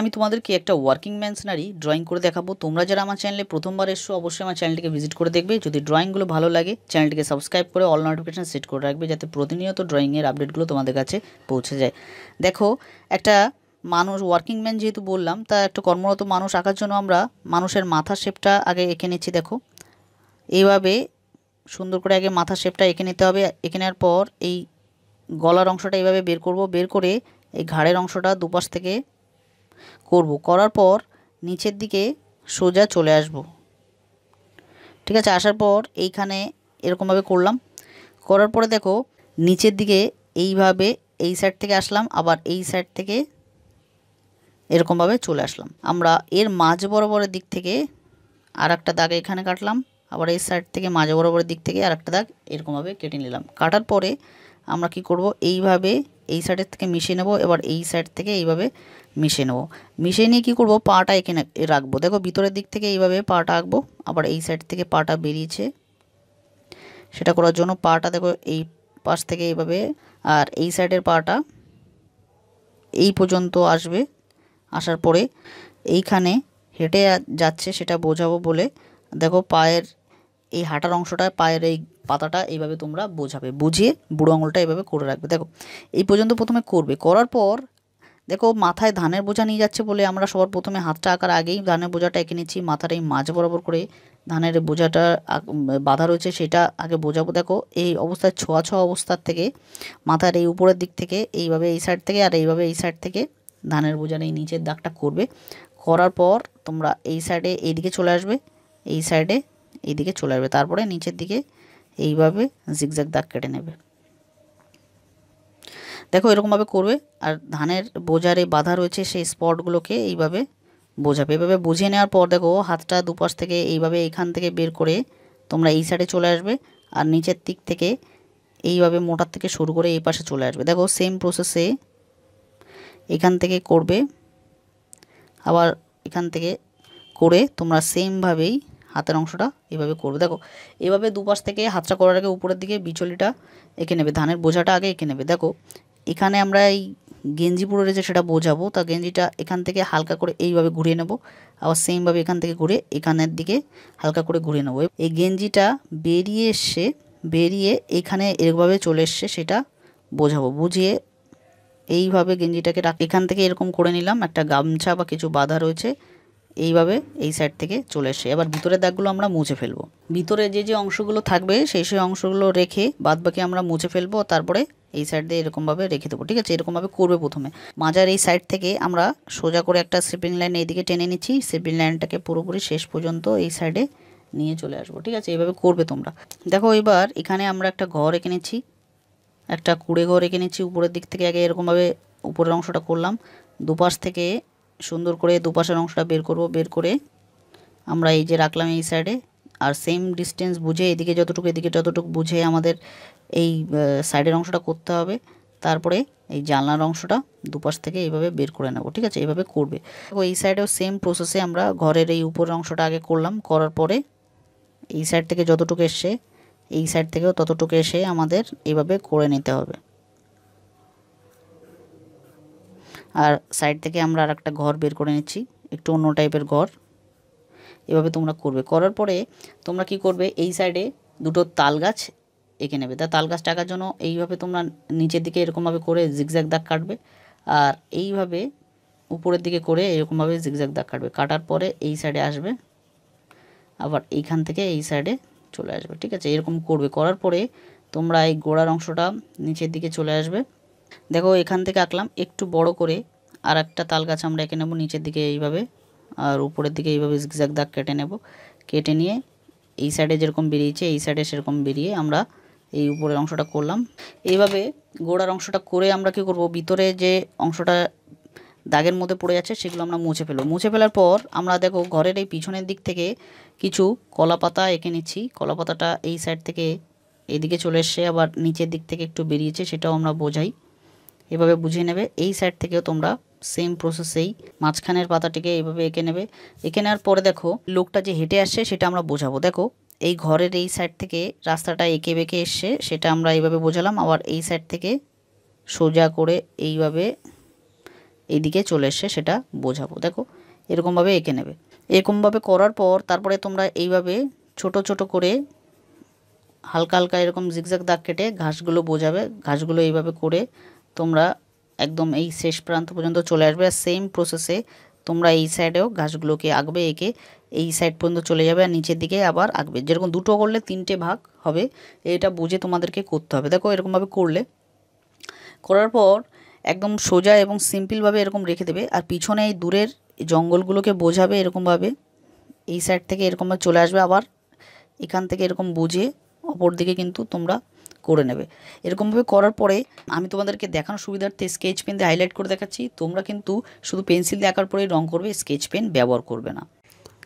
আমি তোমাদেরকে একটা ওয়ার্কিং ম্যানসনারি ড্রয়িং করে দেখাবো তোমরা যারা আমার চ্যানেলে প্রথমবার এসো অবশ্যই আমার চ্যানেলটিকে ভিজিট করে দেখবে যদি ড্রয়িংগুলো ভালো লাগে চ্যানেলটিকে সাবস্ক্রাইব করে অল নোটিফিকেশান সেট করে রাখবে যাতে প্রতিনিয়ত ড্রয়িংয়ের আপডেটগুলো তোমাদের কাছে পৌঁছে যায় দেখো একটা মানুষ ওয়ার্কিং ম্যান যেহেতু বললাম তা একটা কর্মরত মানুষ আঁকার জন্য আমরা মানুষের মাথা শেপটা আগে এঁকে নিচ্ছি দেখো এইভাবে সুন্দর করে আগে মাথা শেপটা এঁকে নিতে হবে এঁকে নেওয়ার পর এই গলার অংশটা এইভাবে বের করব বের করে এই ঘাড়ের অংশটা দুপাশ থেকে করব করার পর নিচের দিকে সোজা চলে আসব ঠিক আছে আসার পর এইখানে এরকমভাবে করলাম করার পরে দেখো নিচের দিকে এইভাবে এই সাইড থেকে আসলাম আবার এই সাইড থেকে এরকমভাবে চলে আসলাম আমরা এর মাঝ বরাবরের দিক থেকে আর একটা দাগ এখানে কাটলাম আবার এই সাইড থেকে মাঝ বরাবরের দিক থেকে আর একটা দাগ এরকমভাবে কেটে নিলাম কাটার পরে আমরা কি করব এইভাবে এই সাইডের থেকে মিশিয়ে নেবো এবার এই সাইড থেকে এইভাবে মিশিয়ে নেবো মিশিয়ে নিয়ে কী করবো পাটা এখানে রাখবো দেখো ভিতরের দিক থেকে এইভাবে পাটা আঁকবো আবার এই সাইড থেকে পাটা বেরিয়েছে সেটা করার জন্য পাটা দেখো এই পাশ থেকে এইভাবে আর এই সাইডের পাটা এই পর্যন্ত আসবে আসার পরে এইখানে হেঁটে যাচ্ছে সেটা বোঝাবো বলে দেখো পায়ের এই হাঁটার অংশটা পায়ের এই পাতাটা এইভাবে তোমরা বোঝাবে বুঝিয়ে বুড়ো আঙুলটা এইভাবে করে রাখবে দেখো এই পর্যন্ত প্রথমে করবে করার পর দেখো মাথায় ধানের বোঝা নিয়ে যাচ্ছে বলে আমরা সবার প্রথমে হাতটা আঁকার আগেই ধানের বোঝাটা এঁকে নিচ্ছি মাথার এই মাঝ বরাবর করে ধানের বোঝাটা বাধা রয়েছে সেটা আগে বোঝাবো দেখো এই অবস্থায় ছোঁয়া ছোঁয়া অবস্থার থেকে মাথার এই উপরের দিক থেকে এইভাবে এই সাইড থেকে আর এইভাবে এই সাইড থেকে ধানের বোঝা এই নিচের দাগটা করবে করার পর তোমরা এই সাইডে এইদিকে চলে আসবে এই সাইডে এইদিকে চলে আসবে তারপরে নিচের দিকে এইভাবে জিগজাগ দাগ কেটে নেবে দেখো এরকমভাবে করবে আর ধানের বোঝার এই বাধা রয়েছে সেই স্পটগুলোকে এইভাবে বোঝাবে এভাবে বুঝিয়ে নেওয়ার পর দেখো হাতটা দুপাশ থেকে এইভাবে এখান থেকে বের করে তোমরা এই সাইডে চলে আসবে আর নিচের দিক থেকে এইভাবে মোটার থেকে শুরু করে এই পাশে চলে আসবে দেখো সেম প্রসেসে এখান থেকে করবে আবার এখান থেকে করে তোমরা সেমভাবেই হাতের অংশটা এভাবে করবে দেখো এভাবে দুপাশ থেকে হাতটা করার আগে উপরের দিকে বিচলিটা এঁকে নেবে ধানের বোঝাটা আগে এঁকে নেবে দেখো এখানে আমরা এই গেঞ্জি পুরো রয়েছে সেটা বোঝাবো তা গেঞ্জিটা এখান থেকে হালকা করে এইভাবে ঘুরিয়ে নেব আবার সেমভাবে এখান থেকে ঘুরে এখানের দিকে হালকা করে ঘুরিয়ে নেবো এই গেঞ্জিটা বেরিয়ে এসে বেরিয়ে এখানে এরকমভাবে চলে এসছে সেটা বোঝাবো বুঝিয়ে এইভাবে গেঞ্জিটাকে রাখ এখান থেকে এরকম করে নিলাম একটা গামছা বা কিছু বাধা রয়েছে এইভাবে এই সাইড থেকে চলে এসে এবার ভিতরের দাগগুলো আমরা মুছে ফেলবো ভিতরে যে যে অংশগুলো থাকবে সেই সেই অংশগুলো রেখে বাদ বাকি আমরা মুছে ফেলবো তারপরে এই সাইড দিয়ে এরকমভাবে রেখে দেবো ঠিক আছে এরকমভাবে করবে প্রথমে মাজার এই সাইড থেকে আমরা সোজা করে একটা স্লিপিং লাইন এইদিকে টেনে নিচ্ছি স্লিপিং লাইনটাকে পুরোপুরি শেষ পর্যন্ত এই সাইডে নিয়ে চলে আসবো ঠিক আছে এইভাবে করবে তোমরা দেখো এবার এখানে আমরা একটা ঘর এঁকে নিচ্ছি একটা কুড়ে ঘর এঁকে নিচ্ছি উপরের দিক থেকে আগে এরকমভাবে উপরের অংশটা করলাম দুপাশ থেকে সুন্দর করে দুপাশের অংশটা বের করব বের করে আমরা এই যে রাখলাম এই সাইডে আর সেম ডিস্টেন্স বুঝে এদিকে যতটুকু এদিকে যতটুকু বুঝে আমাদের এই সাইডের অংশটা করতে হবে তারপরে এই জানলার অংশটা দুপাশ থেকে এইভাবে বের করে নেব ঠিক আছে এইভাবে করবে তো এই সাইডেও সেম প্রসেসে আমরা ঘরের এই উপরের অংশটা আগে করলাম করার পরে এই সাইড থেকে যতটুকু এসে এই সাইড থেকেও ততটুকু এসে আমাদের এইভাবে করে নিতে হবে আর সাইড থেকে আমরা আর একটা ঘর বের করে নিচ্ছি একটু অন্য টাইপের ঘর এভাবে তোমরা করবে করার পরে তোমরা কি করবে এই সাইডে দুটো তাল গাছ এঁকে নেবে তা তাল গাছ টাকার জন্য এইভাবে তোমরা নিচের দিকে এরকমভাবে করে জিগজ্যাগ দাগ কাটবে আর এইভাবে উপরের দিকে করে এরকমভাবে জিগজ্যাগ দাগ কাটবে কাটার পরে এই সাইডে আসবে আবার এইখান থেকে এই সাইডে চলে আসবে ঠিক আছে এরকম করবে করার পরে তোমরা এই গোড়ার অংশটা নিচের দিকে চলে আসবে দেখো এখান থেকে আঁকলাম একটু বড় করে আর একটা তাল গাছ আমরা এঁকে নেবো নিচের দিকে এইভাবে আর উপরের দিকে এইভাবে জিগজাক দাগ কেটে নেব কেটে নিয়ে এই সাইডে যেরকম বেরিয়েছে এই সাইডে সেরকম বেরিয়ে আমরা এই উপরের অংশটা করলাম এইভাবে গোড়ার অংশটা করে আমরা কি করব ভিতরে যে অংশটা দাগের মধ্যে পড়ে যাচ্ছে সেগুলো আমরা মুছে ফেলবো মুছে ফেলার পর আমরা দেখো ঘরের এই পিছনের দিক থেকে কিছু কলা পাতা এঁকে নিচ্ছি কলা পাতাটা এই সাইড থেকে এদিকে চলে এসছে আবার নিচের দিক থেকে একটু বেরিয়েছে সেটাও আমরা বোঝাই এভাবে বুঝে নেবে এই সাইড থেকেও তোমরা সেম প্রসেসেই মাঝখানের পাতাটিকে এইভাবে এঁকে নেবে এঁকে নেওয়ার পরে দেখো লোকটা যে হেঁটে আসছে সেটা আমরা বোঝাবো দেখো এই ঘরের এই সাইড থেকে রাস্তাটা এঁকে বেঁকে এসছে সেটা আমরা এইভাবে বোঝালাম আবার এই সাইড থেকে সোজা করে এইভাবে এইদিকে চলে এসছে সেটা বোঝাবো দেখো এরকমভাবে এঁকে নেবে এরকমভাবে করার পর তারপরে তোমরা এইভাবে ছোট ছোট করে হালকা হালকা এরকম জিগজাগ দাগ কেটে ঘাসগুলো বোঝাবে ঘাসগুলো এইভাবে করে তোমরা একদম এই শেষ প্রান্ত পর্যন্ত চলে আসবে আর সেম প্রসেসে তোমরা এই সাইডেও ঘাসগুলোকে আঁকবে এঁকে এই সাইড পর্যন্ত চলে যাবে আর নিচের দিকে আবার আঁকবে যেরকম দুটো করলে তিনটে ভাগ হবে এটা বুঝে তোমাদেরকে করতে হবে দেখো এরকমভাবে করলে করার পর একদম সোজা এবং সিম্পলভাবে এরকম রেখে দেবে আর পিছনে এই দূরের জঙ্গলগুলোকে বোঝাবে এরকমভাবে এই সাইড থেকে এরকমভাবে চলে আসবে আবার এখান থেকে এরকম বুঝে অপর দিকে কিন্তু তোমরা করে নেবে এরকমভাবে করার পরে আমি তোমাদেরকে দেখানোর সুবিধার্থে স্কেচ পেন দিয়ে হাইলাইট করে দেখাচ্ছি তোমরা কিন্তু শুধু পেন্সিল দিয়ে আঁকার পরেই রং করবে স্কেচ পেন ব্যবহার করবে না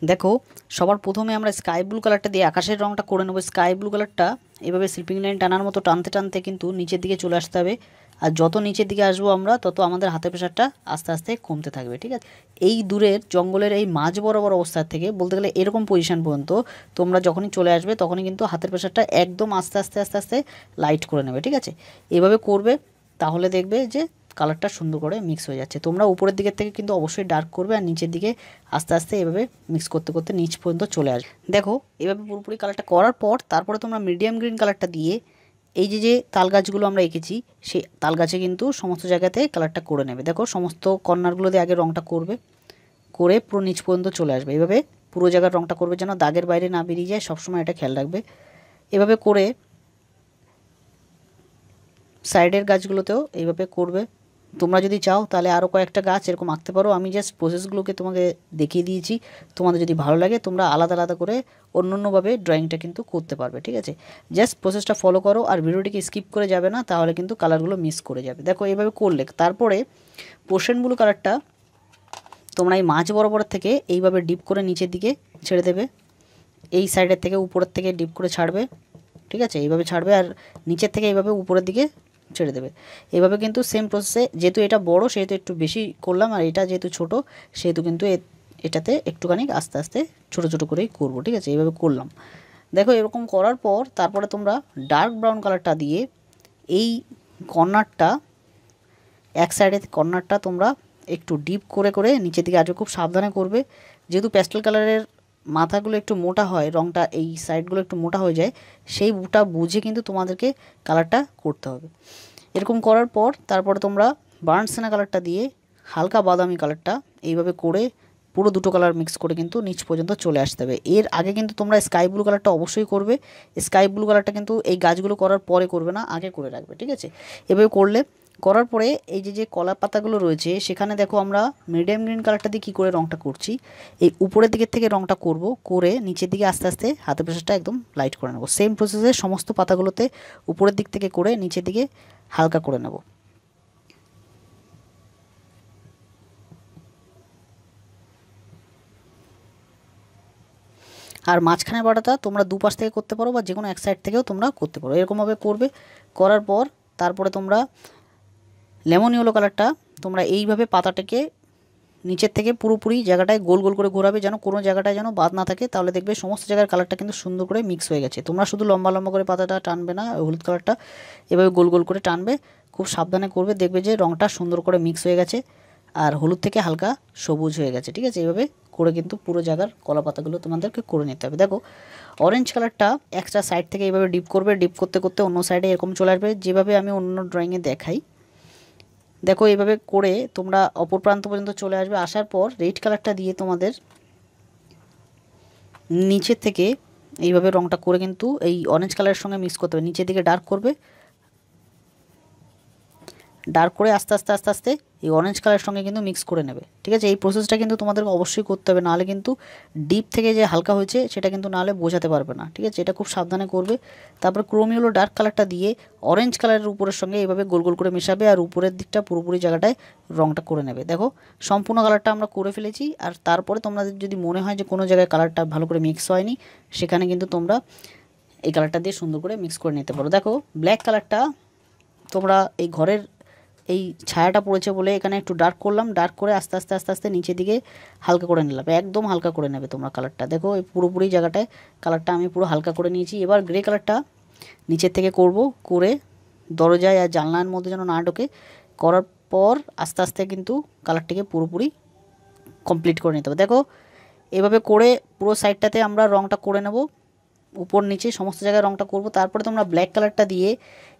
দেখো সবার প্রথমে আমরা স্কাই ব্লু কালারটা দিয়ে আকাশের রঙটা করে নেবো স্কাই ব্লু কালারটা এভাবে স্লিপিং লাইন টানার মতো টানতে টানতে কিন্তু নিচের দিকে চলে আসতে হবে আর যত নিচের দিকে আসবো আমরা তত আমাদের হাতের প্রেশারটা আস্তে আস্তে কমতে থাকবে ঠিক আছে এই দূরের জঙ্গলের এই মাঝ বরাবর অবস্থার থেকে বলতে গেলে এরকম পজিশান পর্যন্ত তোমরা যখনই চলে আসবে তখনই কিন্তু হাতের প্রেশারটা একদম আস্তে আস্তে আস্তে আস্তে লাইট করে নেবে ঠিক আছে এভাবে করবে তাহলে দেখবে যে কালারটা সুন্দর করে মিক্স হয়ে যাচ্ছে তোমরা উপরের দিকের থেকে কিন্তু অবশ্যই ডার্ক করবে আর নিচের দিকে আস্তে আস্তে এভাবে মিক্স করতে করতে নিচ পর্যন্ত চলে আসবে দেখো এভাবে পুরোপুরি কালারটা করার পর তারপরে তোমরা মিডিয়াম গ্রিন কালারটা দিয়ে এই যে যে তাল গাছগুলো আমরা এঁকেছি সেই তাল গাছে কিন্তু সমস্ত জায়গাতে কালারটা করে নেবে দেখো সমস্ত কর্নারগুলোতে আগে রঙটা করবে করে পুরো নিচ পর্যন্ত চলে আসবে এইভাবে পুরো জায়গার রঙটা করবে যেন দাগের বাইরে না বেরিয়ে যায় সবসময় এটা খেয়াল রাখবে এভাবে করে সাইডের গাছগুলোতেও এইভাবে করবে তোমরা যদি চাও তাহলে আরও কয়েকটা গাছ এরকম আঁকতে পারো আমি জাস্ট প্রসেসগুলোকে তোমাকে দেখিয়ে দিয়েছি তোমাদের যদি ভালো লাগে তোমরা আলাদা আলাদা করে অন্য অন্যভাবে ড্রয়িংটা কিন্তু করতে পারবে ঠিক আছে জাস্ট প্রসেসটা ফলো করো আর ভিডিওটিকে স্কিপ করে যাবে না তাহলে কিন্তু কালারগুলো মিস করে যাবে দেখো এভাবে করলে তারপরে পোর্শন ব্লু কালারটা তোমরা এই মাছ বরাবর থেকে এইভাবে ডিপ করে নিচের দিকে ছেড়ে দেবে এই সাইডের থেকে উপরের থেকে ডিপ করে ছাড়বে ঠিক আছে এইভাবে ছাড়বে আর নিচের থেকে এইভাবে উপরের দিকে ছেড়ে দেবে এভাবে কিন্তু সেম প্রসেসে যেহেতু এটা বড় সেহেতু একটু বেশি করলাম আর এটা যেহেতু ছোট সেহেতু কিন্তু এটাতে একটুখানি আস্তে আস্তে ছোট ছোট করেই করব ঠিক আছে এইভাবে করলাম দেখো এরকম করার পর তারপরে তোমরা ডার্ক ব্রাউন কালারটা দিয়ে এই কর্নারটা এক সাইডে কর্নারটা তোমরা একটু ডিপ করে করে নিচের দিকে আজও খুব সাবধানে করবে যেহেতু প্যাস্টেল কালারের মাথাগুলো একটু মোটা হয় রঙটা এই সাইডগুলো একটু মোটা হয়ে যায় সেই বুটা বুঝে কিন্তু তোমাদেরকে কালারটা করতে হবে এরকম করার পর তারপরে তোমরা বার্নসেনা কালারটা দিয়ে হালকা বাদামি কালারটা এইভাবে করে পুরো দুটো কালার মিক্স করে কিন্তু নিচ পর্যন্ত চলে আসতে হবে এর আগে কিন্তু তোমরা স্কাই ব্লু কালারটা অবশ্যই করবে স্কাই ব্লু কালারটা কিন্তু এই গাছগুলো করার পরে করবে না আগে করে রাখবে ঠিক আছে এভাবে করলে করার পরে এই যে যে কলা পাতাগুলো রয়েছে সেখানে দেখো আমরা মিডিয়াম গ্রিন কালারটা দিয়ে কী করে রঙটা করছি এই উপরের দিকের থেকে রঙটা করব করে নিচের দিকে আস্তে আস্তে হাতে প্রেসারটা একদম লাইট করে নেব সেম প্রসেসে সমস্ত পাতাগুলোতে উপরের দিক থেকে করে নিচের দিকে হালকা করে নেব আর মাঝখানে বাটাটা তোমরা দুপাশ থেকে করতে পারো বা যে কোনো এক সাইড থেকেও তোমরা করতে পারো এরকমভাবে করবে করার পর তারপরে তোমরা লেমন ইয়েলো কালারটা তোমরা এইভাবে পাতাটাকে নিচের থেকে পুরোপুরি জায়গাটায় গোল গোল করে ঘোরাবে যেন কোনো জায়গাটায় যেন বাদ না থাকে তাহলে দেখবে সমস্ত জায়গার কালারটা কিন্তু সুন্দর করে মিক্স হয়ে গেছে তোমরা শুধু লম্বা লম্বা করে পাতাটা টানবে না হলুদ কালারটা এভাবে গোল গোল করে টানবে খুব সাবধানে করবে দেখবে যে রঙটা সুন্দর করে মিক্স হয়ে গেছে আর হলুদ থেকে হালকা সবুজ হয়ে গেছে ঠিক আছে এইভাবে করে কিন্তু পুরো জায়গার কলা পাতাগুলো তোমাদেরকে করে নিতে হবে দেখো অরেঞ্জ কালারটা একটা সাইড থেকে এইভাবে ডিপ করবে ডিপ করতে করতে অন্য সাইডে এরকম চলে আসবে যেভাবে আমি অন্য ড্রয়িংয়ে দেখাই দেখো এভাবে করে তোমরা অপর প্রান্ত পর্যন্ত চলে আসবে আসার পর রেড কালারটা দিয়ে তোমাদের নিচের থেকে এইভাবে রংটা করে কিন্তু এই অরেঞ্জ কালারের সঙ্গে মিক্স করতে হবে নিচের দিকে ডার্ক করবে ডার্ক করে আস্তে আস্তে আস্তে আস্তে এই অরেঞ্জ কালারের সঙ্গে কিন্তু মিক্স করে নেবে ঠিক আছে এই প্রসেসটা কিন্তু তোমাদেরকে অবশ্যই করতে হবে নাহলে কিন্তু ডিপ থেকে যে হালকা হয়েছে সেটা কিন্তু নাহলে বোঝাতে পারবে না ঠিক আছে এটা খুব সাবধানে করবে তারপর ক্রোমিওলো ডার্ক কালারটা দিয়ে অরেঞ্জ কালারের উপরের সঙ্গে এইভাবে গোল গোল করে মেশাবে আর উপরের দিকটা পুরোপুরি জায়গাটায় রঙটা করে নেবে দেখো সম্পূর্ণ কালারটা আমরা করে ফেলেছি আর তারপরে তোমাদের যদি মনে হয় যে কোনো জায়গায় কালারটা ভালো করে মিক্স হয়নি সেখানে কিন্তু তোমরা এই কালারটা দিয়ে সুন্দর করে মিক্স করে নিতে পারো দেখো ব্ল্যাক কালারটা তোমরা এই ঘরের এই ছায়াটা পড়েছে বলে এখানে একটু ডার্ক করলাম ডার্ক করে আস্তে আস্তে আস্তে আস্তে নিচে দিকে হালকা করে নিলাম একদম হালকা করে নেবে তোমরা কালারটা দেখো এই পুরোপুরি জায়গাটায় কালারটা আমি পুরো হালকা করে নিয়েছি এবার গ্রে কালারটা নিচের থেকে করব করে দরজায় আর জানলার মধ্যে যেন না ঢোকে করার পর আস্তে আস্তে কিন্তু কালারটিকে পুরোপুরি কমপ্লিট করে নিতে হবে দেখো এভাবে করে পুরো সাইডটাতে আমরা রঙটা করে নেবো উপর নিচে সমস্ত জায়গায় রঙটা করব তারপরে তোমরা ব্ল্যাক কালারটা দিয়ে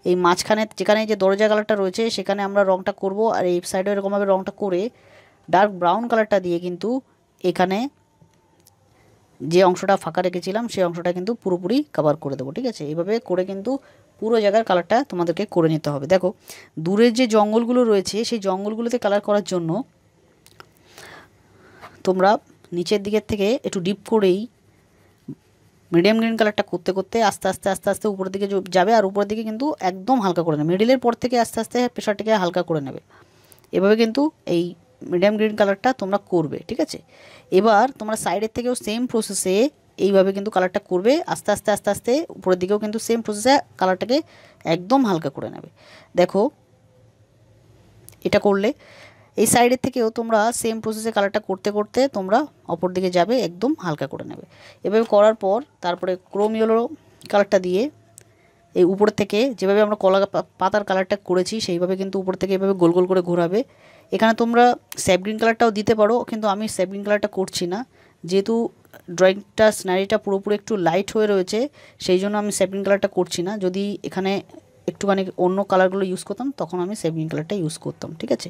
এই মাঝখানে যেখানে যে দরজা কালারটা রয়েছে সেখানে আমরা রঙটা করব আর এই সাইডেও এরকমভাবে রঙটা করে ডার্ক ব্রাউন কালারটা দিয়ে কিন্তু এখানে যে অংশটা ফাঁকা রেখেছিলাম সেই অংশটা কিন্তু পুরোপুরি কাভার করে দেবো ঠিক আছে এইভাবে করে কিন্তু পুরো জায়গার কালারটা তোমাদেরকে করে নিতে হবে দেখো দূরের যে জঙ্গলগুলো রয়েছে সেই জঙ্গলগুলোতে কালার করার জন্য তোমরা নিচের দিকের থেকে একটু ডিপ করেই মিডিয়াম গ্রিন কালারটা করতে করতে আস্তে আস্তে আস্তে আস্তে উপরের দিকে যাবে আর উপরের দিকে কিন্তু একদম হালকা করে নেবে মিডিলের পর থেকে আস্তে আস্তে প্রেশারটাকে হালকা করে নেবে এভাবে কিন্তু এই মিডিয়াম গ্রিন কালারটা তোমরা করবে ঠিক আছে এবার তোমরা সাইডের থেকেও সেম প্রসেসে এইভাবে কিন্তু কালারটা করবে আস্তে আস্তে আস্তে আস্তে উপরের দিকেও কিন্তু সেম প্রসেসে কালারটাকে একদম হালকা করে নেবে দেখো এটা করলে এই সাইডের থেকেও তোমরা সেম প্রসেসে কালারটা করতে করতে তোমরা অপর দিকে যাবে একদম হালকা করে নেবে এভাবে করার পর তারপরে ক্রোম ইয়েলো কালারটা দিয়ে এই উপর থেকে যেভাবে আমরা কলা পাতার কালারটা করেছি সেইভাবে কিন্তু উপর থেকে এভাবে গোল গোল করে ঘোরাবে এখানে তোমরা স্যাপগ্রিন কালারটাও দিতে পারো কিন্তু আমি স্যাপগ্রিন কালারটা করছি না যেহেতু ড্রয়িংটা স্নারিটা পুরোপুরি একটু লাইট হয়ে রয়েছে সেই জন্য আমি স্যাপগ্রিন কালারটা করছি না যদি এখানে একটুখানি অন্য কালারগুলো ইউজ করতাম তখন আমি সেভিং কালারটা ইউজ করতাম ঠিক আছে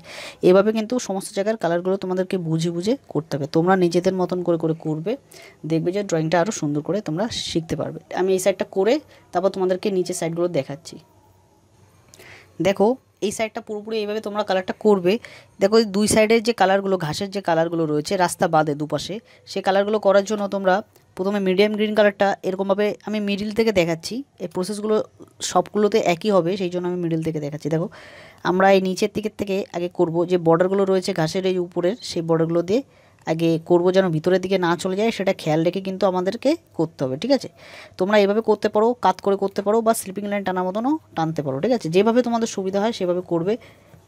এভাবে কিন্তু সমস্ত জায়গার কালারগুলো তোমাদেরকে বুঝে বুঝে করতে হবে তোমরা নিজেদের মতন করে করে করবে দেখবে যে ড্রয়িংটা আরও সুন্দর করে তোমরা শিখতে পারবে আমি এই সাইডটা করে তারপর তোমাদেরকে নিচে সাইডগুলো দেখাচ্ছি দেখো এই সাইডটা পুরোপুরি এইভাবে তোমরা কালারটা করবে দেখো দুই সাইডের যে কালারগুলো ঘাসের যে কালারগুলো রয়েছে রাস্তা বাদে দুপাশে সে কালারগুলো করার জন্য তোমরা প্রথমে মিডিয়াম গ্রিন কালারটা এরকমভাবে আমি মিডিল থেকে দেখাচ্ছি এই প্রসেসগুলো সবগুলোতে একই হবে সেই জন্য আমি মিডিল থেকে দেখাচ্ছি দেখো আমরা এই নিচের দিকের থেকে আগে করব যে বর্ডারগুলো রয়েছে ঘাসের এই উপরের সেই বর্ডারগুলো দিয়ে আগে করব যেন ভিতরের দিকে না চলে যায় সেটা খেয়াল রেখে কিন্তু আমাদেরকে করতে হবে ঠিক আছে তোমরা এভাবে করতে পারো কাত করে করতে পারো বা স্লিপিং লাইন টানার মতনও টানতে পারো ঠিক আছে যেভাবে তোমাদের সুবিধা হয় সেভাবে করবে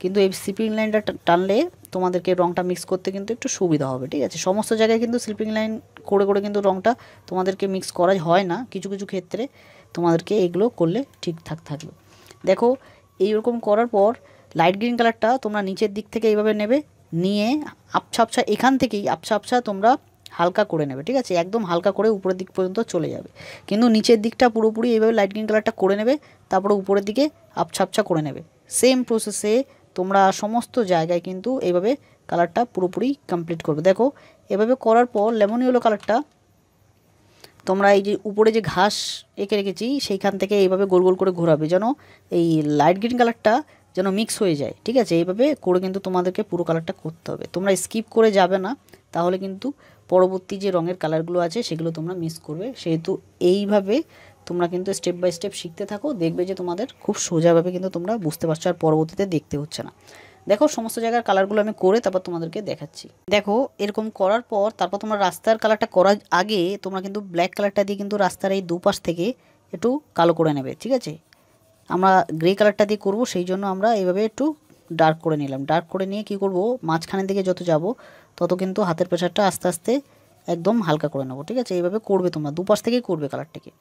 কিন্তু এই স্লিপিং লাইনটা টানলে তোমাদেরকে রঙটা মিক্স করতে কিন্তু একটু সুবিধা হবে ঠিক আছে সমস্ত জায়গায় কিন্তু স্লিপিং লাইন করে করে কিন্তু রঙটা তোমাদেরকে মিক্স করা হয় না কিছু কিছু ক্ষেত্রে তোমাদেরকে এগুলো করলে ঠিকঠাক থাকবে দেখো এইরকম করার পর লাইট গ্রিন কালারটা তোমরা নিচের দিক থেকে এইভাবে নেবে নিয়ে আপছা আপছা এখান থেকেই আপছা আপছা তোমরা হালকা করে নেবে ঠিক আছে একদম হালকা করে উপরের দিক পর্যন্ত চলে যাবে কিন্তু নিচের দিকটা পুরোপুরি এইভাবে লাইট গ্রিন কালারটা করে নেবে তারপরে উপরের দিকে আপছা আপছা করে নেবে সেম প্রসেসে তোমরা সমস্ত জায়গায় কিন্তু এইভাবে কালারটা পুরোপুরি কমপ্লিট করবে দেখো এভাবে করার পর লেমন ইয়েলো কালারটা তোমরা এই যে উপরে যে ঘাস এঁকে রেখেছি সেইখান থেকে এইভাবে গোল গোল করে ঘোরাবে যেন এই লাইট গ্রিন কালারটা যেন মিক্স হয়ে যায় ঠিক আছে এইভাবে করে কিন্তু তোমাদেরকে পুরো কালারটা করতে হবে তোমরা স্কিপ করে যাবে না তাহলে কিন্তু পরবর্তী যে রঙের কালারগুলো আছে সেগুলো তোমরা মিস করবে সেহেতু এইভাবে তোমরা কিন্তু স্টেপ বাই স্টেপ শিখতে থাকো দেখবে যে তোমাদের খুব সোজাভাবে কিন্তু তোমরা বুঝতে পারছো আর পরবর্তীতে দেখতে হচ্ছে না দেখো সমস্ত জায়গার কালারগুলো আমি করে তারপর তোমাদেরকে দেখাচ্ছি দেখো এরকম করার পর তারপর তোমরা রাস্তার কালারটা করার আগে তোমরা কিন্তু ব্ল্যাক কালারটা দিয়ে কিন্তু রাস্তার এই দুপাশ থেকে একটু কালো করে নেবে ঠিক আছে আমরা গ্রে কালারটা দিয়ে করব সেই জন্য আমরা এইভাবে একটু ডার্ক করে নিলাম ডার্ক করে নিয়ে কি করব মাঝখানের দিকে যত যাব তত কিন্তু হাতের প্রেশারটা আস্তে আস্তে একদম হালকা করে নেবো ঠিক আছে এইভাবে করবে তোমরা দুপাশ থেকেই করবে কালারটাকে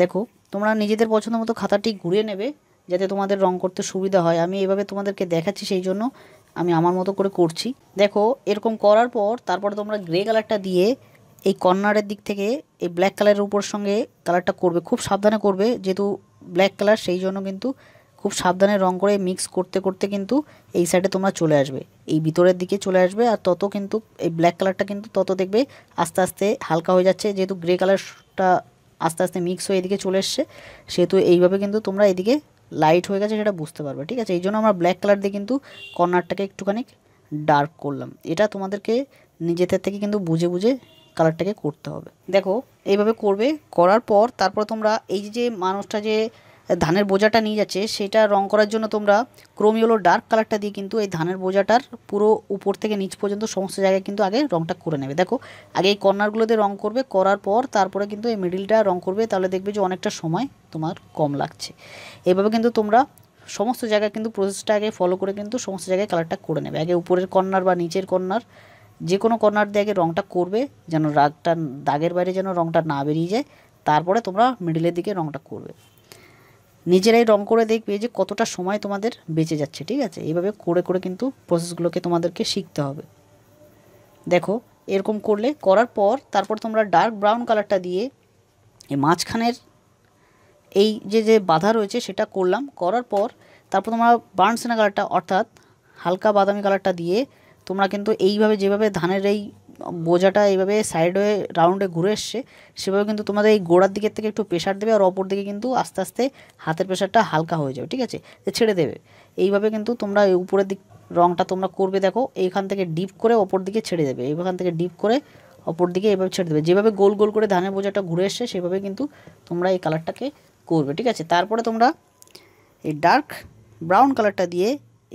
দেখো তোমরা নিজেদের পছন্দ মতো খাতাটি ঘুরিয়ে নেবে যাতে তোমাদের রং করতে সুবিধা হয় আমি এভাবে তোমাদেরকে দেখাচ্ছি সেই জন্য আমি আমার মতো করে করছি দেখো এরকম করার পর তারপরে তোমরা গ্রে কালারটা দিয়ে এই কর্নারের দিক থেকে এই ব্ল্যাক কালারের উপর সঙ্গে কালারটা করবে খুব সাবধানে করবে যেহেতু ব্ল্যাক কালার সেই জন্য কিন্তু খুব সাবধানে রং করে মিক্স করতে করতে কিন্তু এই সাইডে তোমরা চলে আসবে এই ভিতরের দিকে চলে আসবে আর তত কিন্তু এই ব্ল্যাক কালারটা কিন্তু তত দেখবে আস্তে আস্তে হালকা হয়ে যাচ্ছে যেহেতু গ্রে কালারটা আস্তে আস্তে মিক্স হয়ে এদিকে চলে এসছে সেহেতু এইভাবে কিন্তু তোমরা এদিকে লাইট হয়ে গেছে সেটা বুঝতে পারবে ঠিক আছে এই জন্য আমরা ব্ল্যাক কালার দিয়ে কিন্তু কর্নারটাকে একটুখানি ডার্ক করলাম এটা তোমাদেরকে নিজেদের থেকে কিন্তু বুঝে বুঝে কালারটাকে করতে হবে দেখো এইভাবে করবে করার পর তারপর তোমরা এই যে মানুষটা যে ধানের বোঝাটা নিয়ে যাচ্ছে সেটা রং করার জন্য তোমরা ক্রোমিওলো ডার্ক কালারটা দিয়ে কিন্তু এই ধানের বোঝাটার পুরো উপর থেকে নিচ পর্যন্ত সমস্ত জায়গায় কিন্তু আগে রংটা করে নেবে দেখো আগে এই কর্নারগুলোতে রং করবে করার পর তারপরে কিন্তু এই মিডিলটা রং করবে তাহলে দেখবে যে অনেকটা সময় তোমার কম লাগছে এভাবে কিন্তু তোমরা সমস্ত জায়গায় কিন্তু প্রসেসটা আগে ফলো করে কিন্তু সমস্ত জায়গায় কালারটা করে নেবে আগে উপরের কর্নার বা নিচের কর্নার যে কোনো কর্নার দিয়ে আগে রঙটা করবে যেন রাগটা দাগের বাইরে যেন রঙটা না বেরিয়ে যায় তারপরে তোমরা মিডিলের দিকে রঙটা করবে নিজেরাই রং করে দেখবে যে কতটা সময় তোমাদের বেঁচে যাচ্ছে ঠিক আছে এইভাবে করে করে কিন্তু প্রসেসগুলোকে তোমাদেরকে শিখতে হবে দেখো এরকম করলে করার পর তারপর তোমরা ডার্ক ব্রাউন কালারটা দিয়ে এই মাঝখানের এই যে যে বাধা রয়েছে সেটা করলাম করার পর তারপর তোমরা বার্নসেনা কালারটা অর্থাৎ হালকা বাদামি কালারটা দিয়ে তোমরা কিন্তু এইভাবে যেভাবে ধানের এই বোঝাটা এইভাবে সাইড হয়ে রাউন্ডে ঘুরে এসছে সেভাবে কিন্তু তোমাদের এই গোড়ার দিকের থেকে একটু প্রেশার দেবে আর অপর দিকে কিন্তু আস্তে আস্তে হাতের প্রেশারটা হালকা হয়ে যাবে ঠিক আছে ছেড়ে দেবে এইভাবে কিন্তু তোমরা উপরের দিক রঙটা তোমরা করবে দেখো এইখান থেকে ডিপ করে অপর দিকে ছেড়ে দেবে এইখান থেকে ডিপ করে অপর দিকে এভাবে ছেড়ে দেবে যেভাবে গোল গোল করে ধানের বোঝাটা ঘুরে এসছে সেভাবে কিন্তু তোমরা এই কালারটাকে করবে ঠিক আছে তারপরে তোমরা এই ডার্ক ব্রাউন কালারটা দিয়ে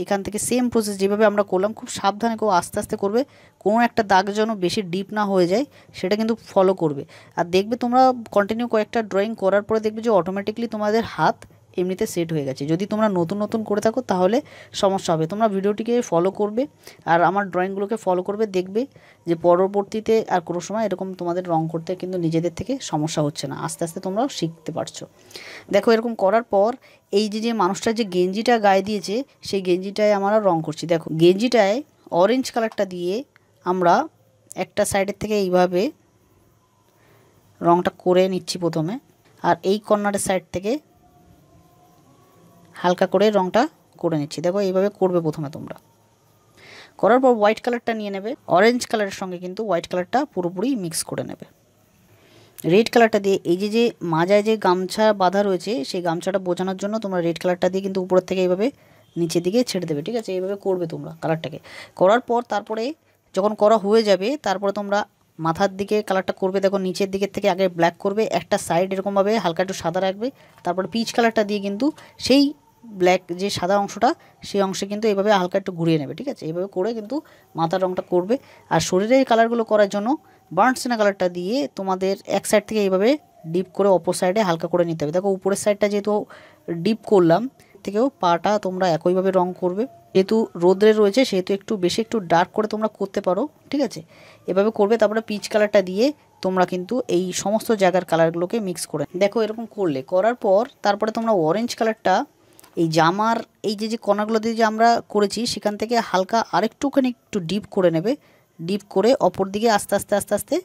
এখান থেকে সেম প্রসেস যেভাবে আমরা করলাম খুব সাবধানে কেউ আস্তে আস্তে করবে কোনো একটা দাগ যেন বেশি ডিপ না হয়ে যায় সেটা কিন্তু ফলো করবে আর দেখবে তোমরা কন্টিনিউ কয়েকটা ড্রয়িং করার পরে দেখবে যে অটোমেটিকলি তোমাদের হাত এমনিতে সেট হয়ে গেছে যদি তোমরা নতুন নতুন করে থাকো তাহলে সমস্যা হবে তোমরা ভিডিওটিকে ফলো করবে আর আমার ড্রয়িংগুলোকে ফলো করবে দেখবে যে পরবর্তীতে আর কোনো সময় এরকম তোমাদের রং করতে কিন্তু নিজেদের থেকে সমস্যা হচ্ছে না আস্তে আস্তে তোমরাও শিখতে পারছো দেখো এরকম করার পর এই যে যে মানুষটা যে গেঞ্জিটা গায়ে দিয়েছে সেই গেঞ্জিটায় আমরা রং করছি দেখো গেঞ্জিটায় অরেঞ্জ কালারটা দিয়ে আমরা একটা সাইডের থেকে এইভাবে রংটা করে নিচ্ছি প্রথমে আর এই কর্নারের সাইড থেকে হালকা করে রঙটা করে নিচ্ছি দেখো এইভাবে করবে প্রথমে তোমরা করার পর হোয়াইট কালারটা নিয়ে নেবে অরেঞ্জ কালারের সঙ্গে কিন্তু হোয়াইট কালারটা পুরোপুরি মিক্স করে নেবে রেড কালারটা দিয়ে এই যে যে মাজায় যে গামছা বাঁধা রয়েছে সেই গামছাটা বোঝানোর জন্য তোমরা রেড কালারটা দিয়ে কিন্তু উপরের থেকে এইভাবে নিচের দিকে ছেড়ে দেবে ঠিক আছে এইভাবে করবে তোমরা কালারটাকে করার পর তারপরে যখন করা হয়ে যাবে তারপরে তোমরা মাথার দিকে কালারটা করবে দেখো নিচের দিকের থেকে আগে ব্ল্যাক করবে একটা সাইড এরকমভাবে হালকা একটু সাদা রাখবে তারপর পিচ কালারটা দিয়ে কিন্তু সেই ব্ল্যাক যে সাদা অংশটা সেই অংশে কিন্তু এইভাবে হালকা একটু ঘুরিয়ে নেবে ঠিক আছে এভাবে করে কিন্তু মাথার রঙটা করবে আর শরীরে এই কালারগুলো করার জন্য বার্নসেনা কালারটা দিয়ে তোমাদের এক সাইড থেকে এইভাবে ডিপ করে অপর সাইডে হালকা করে নিতে হবে দেখো উপরের সাইডটা যেহেতু ডিপ করলাম থেকেও পাটা তোমরা একইভাবে রং করবে যেহেতু রোদ্রে রয়েছে সেহেতু একটু বেশি একটু ডার্ক করে তোমরা করতে পারো ঠিক আছে এভাবে করবে তারপরে পিচ কালারটা দিয়ে তোমরা কিন্তু এই সমস্ত জায়গার কালারগুলোকে মিক্স করে দেখো এরকম করলে করার পর তারপরে তোমরা অরেঞ্জ কালারটা এই জামার এই যে যে কণাগুলো দিয়ে যে আমরা করেছি সেখান থেকে হালকা আরেকটুখানি একটু ডিপ করে নেবে ডিপ করে অপর দিকে আস্তে আস্তে আস্তে আস্তে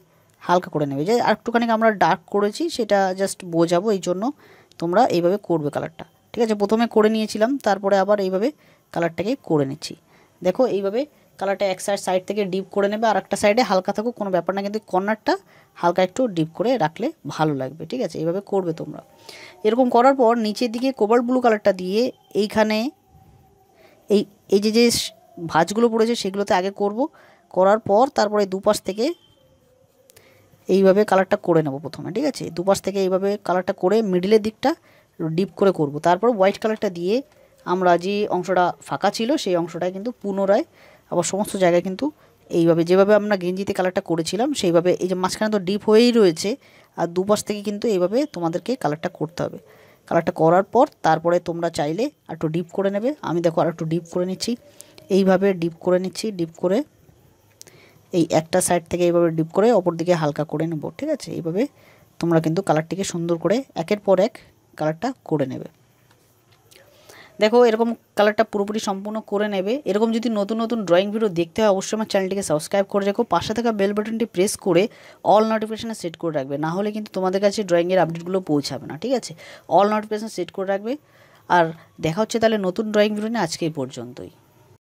হালকা করে নেবে যে আরেকটুখানি আমরা ডার্ক করেছি সেটা জাস্ট বোঝাবো এই জন্য তোমরা এইভাবে করবে কালারটা ঠিক আছে প্রথমে করে নিয়েছিলাম তারপরে আবার এইভাবে কালারটাকে করে নিচ্ছি দেখো এইভাবে কালারটা এক সাইড সাইড থেকে ডিপ করে নেবে আর একটা সাইডে হালকা থাকুক কোনো ব্যাপার না কিন্তু কর্নারটা হালকা একটু ডিপ করে রাখলে ভালো লাগবে ঠিক আছে এইভাবে করবে তোমরা এরকম করার পর নিচের দিকে কোবার ব্লু কালারটা দিয়ে এইখানে এই এই যে যে ভাঁজগুলো পড়েছে সেগুলোতে আগে করব করার পর তারপরে দুপাশ থেকে এইভাবে কালারটা করে নেব প্রথমে ঠিক আছে দুপাশ থেকে এইভাবে কালারটা করে মিডিলের দিকটা ডিপ করে করব তারপর হোয়াইট কালারটা দিয়ে আমরা যে অংশটা ফাঁকা ছিল সেই অংশটায় কিন্তু পুনরায় আবার সমস্ত জায়গায় কিন্তু এইভাবে যেভাবে আমরা গেঞ্জিতে কালারটা করেছিলাম সেইভাবে এই যে মাঝখানে তো ডিপ হয়েই রয়েছে আর দুপাশ থেকে কিন্তু এইভাবে তোমাদেরকে কালারটা করতে হবে কালারটা করার পর তারপরে তোমরা চাইলে আর একটু ডিপ করে নেবে আমি দেখো আর একটু ডিপ করে নিচ্ছি এইভাবে ডিপ করে নিচ্ছি ডিপ করে এই একটা সাইড থেকে এইভাবে ডিপ করে অপর দিকে হালকা করে নেব ঠিক আছে এইভাবে তোমরা কিন্তু কালারটিকে সুন্দর করে একের পর এক কালারটা করে নেবে দেখো এরকম কালারটা পুরোপুরি সম্পূর্ণ করে নেবে এরকম যদি নতুন নতুন ড্রয়িং ভিডিও দেখতে হয় অবশ্যই আমার চ্যানেলটিকে সাবস্ক্রাইব করে রেখো পাশে থাকা বেল বাটনটি প্রেস করে অল নোটিফিকেশানে সেট করে রাখবে না হলে কিন্তু তোমাদের কাছে ড্রয়িংয়ের আপডেটগুলো পৌঁছাবে না ঠিক আছে অল নোটিফিকেশান সেট করে রাখবে আর দেখা হচ্ছে তাহলে নতুন ড্রয়িং ভিডিও নিয়ে আজকে পর্যন্তই